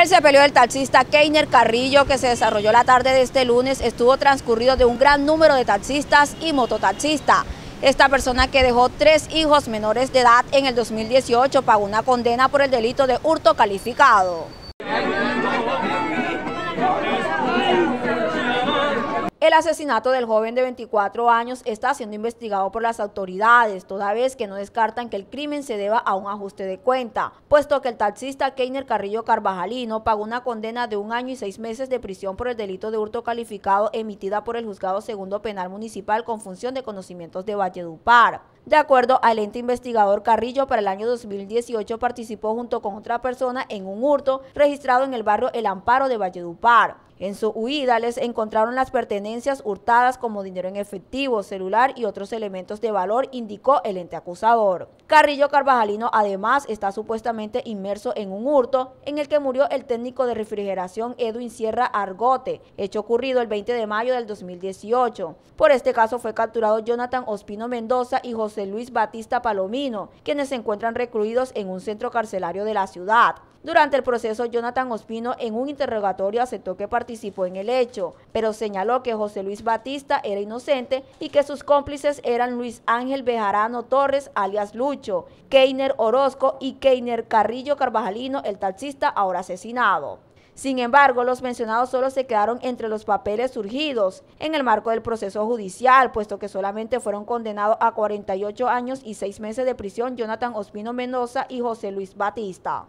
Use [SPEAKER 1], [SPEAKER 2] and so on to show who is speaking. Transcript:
[SPEAKER 1] El sepelio del taxista Keiner Carrillo, que se desarrolló la tarde de este lunes, estuvo transcurrido de un gran número de taxistas y mototaxistas. Esta persona que dejó tres hijos menores de edad en el 2018 pagó una condena por el delito de hurto calificado. El asesinato del joven de 24 años está siendo investigado por las autoridades, toda vez que no descartan que el crimen se deba a un ajuste de cuenta, puesto que el taxista Keiner Carrillo Carvajalino pagó una condena de un año y seis meses de prisión por el delito de hurto calificado emitida por el juzgado segundo penal municipal con función de conocimientos de Valledupar. De acuerdo al ente investigador Carrillo, para el año 2018 participó junto con otra persona en un hurto registrado en el barrio El Amparo de Valledupar. En su huida les encontraron las pertenencias hurtadas como dinero en efectivo, celular y otros elementos de valor, indicó el ente acusador. Carrillo Carvajalino además está supuestamente inmerso en un hurto en el que murió el técnico de refrigeración Edwin Sierra Argote, hecho ocurrido el 20 de mayo del 2018. Por este caso fue capturado Jonathan Ospino Mendoza y José Luis Batista Palomino, quienes se encuentran recluidos en un centro carcelario de la ciudad. Durante el proceso, Jonathan Ospino en un interrogatorio aceptó que participó en el hecho, pero señaló que José Luis Batista era inocente y que sus cómplices eran Luis Ángel Bejarano Torres, alias Lucho, Keiner Orozco y Keiner Carrillo Carvajalino, el taxista ahora asesinado. Sin embargo, los mencionados solo se quedaron entre los papeles surgidos en el marco del proceso judicial, puesto que solamente fueron condenados a 48 años y 6 meses de prisión Jonathan Ospino Mendoza y José Luis Batista.